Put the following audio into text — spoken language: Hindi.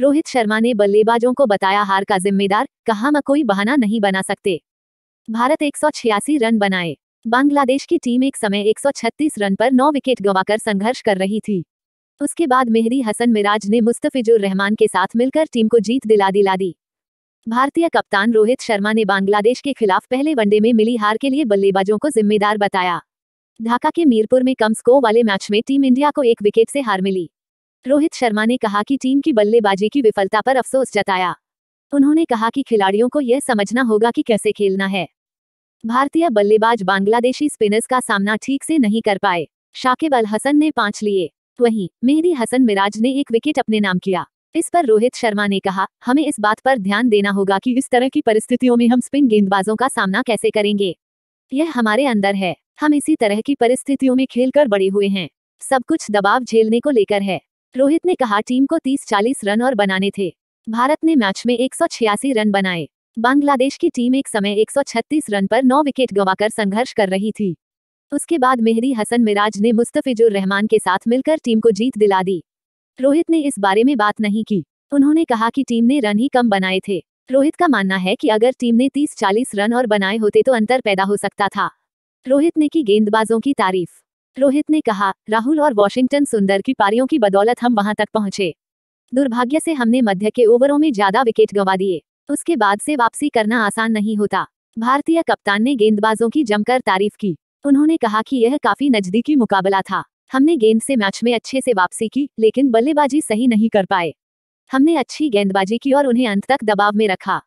रोहित शर्मा ने बल्लेबाजों को बताया हार का जिम्मेदार कहा मैं कोई बहाना नहीं बना सकते भारत एक रन बनाए बांग्लादेश की टीम एक समय 136 रन पर नौ विकेट गंवाकर संघर्ष कर रही थी उसके बाद मेहरी हसन मिराज ने मुस्तफिजुर रहमान के साथ मिलकर टीम को जीत दिला दिला दी भारतीय कप्तान रोहित शर्मा ने बांग्लादेश के खिलाफ पहले वनडे में मिली हार के लिए बल्लेबाजों को जिम्मेदार बताया ढाका के मीरपुर में कम स्कोर वाले मैच में टीम इंडिया को एक विकेट से हार मिली रोहित शर्मा ने कहा कि टीम की बल्लेबाजी की विफलता पर अफसोस जताया उन्होंने कहा कि खिलाड़ियों को यह समझना होगा कि कैसे खेलना है भारतीय बल्लेबाज बांग्लादेशी स्पिनर्स का सामना ठीक से नहीं कर पाए शाकिब अल हसन ने पांच लिए वहीं मेहदी हसन मिराज ने एक विकेट अपने नाम किया इस पर रोहित शर्मा ने कहा हमें इस बात पर ध्यान देना होगा कि इस तरह की परिस्थितियों में हम स्पिन गेंदबाजों का सामना कैसे करेंगे यह हमारे अंदर है हम इसी तरह की परिस्थितियों में खेलकर बड़े हुए हैं सब कुछ दबाव झेलने को लेकर है रोहित ने कहा टीम को 30-40 रन और बनाने थे भारत ने मैच में एक रन बनाए बांग्लादेश की टीम एक समय 136 रन पर 9 विकेट गंवाकर संघर्ष कर रही थी उसके बाद मेहरी हसन मिराज ने मुस्तफिजुर रहमान के साथ मिलकर टीम को जीत दिला दी रोहित ने इस बारे में बात नहीं की उन्होंने कहा कि टीम ने रन ही कम बनाए थे रोहित का मानना है कि अगर टीम ने 30-40 रन और बनाए होते तो अंतर पैदा हो सकता था रोहित ने की गेंदबाजों की तारीफ रोहित ने कहा राहुल और वॉशिंगटन सुंदर की पारियों की बदौलत हम वहां तक पहुंचे दुर्भाग्य से हमने मध्य के ओवरों में ज्यादा विकेट गंवा दिए उसके बाद से वापसी करना आसान नहीं होता भारतीय कप्तान ने गेंदबाजों की जमकर तारीफ की उन्होंने कहा कि यह काफी नजदीकी मुकाबला था हमने गेंद से मैच में अच्छे से वापसी की लेकिन बल्लेबाजी सही नहीं कर पाए हमने अच्छी गेंदबाजी की और उन्हें अंत तक दबाव में रखा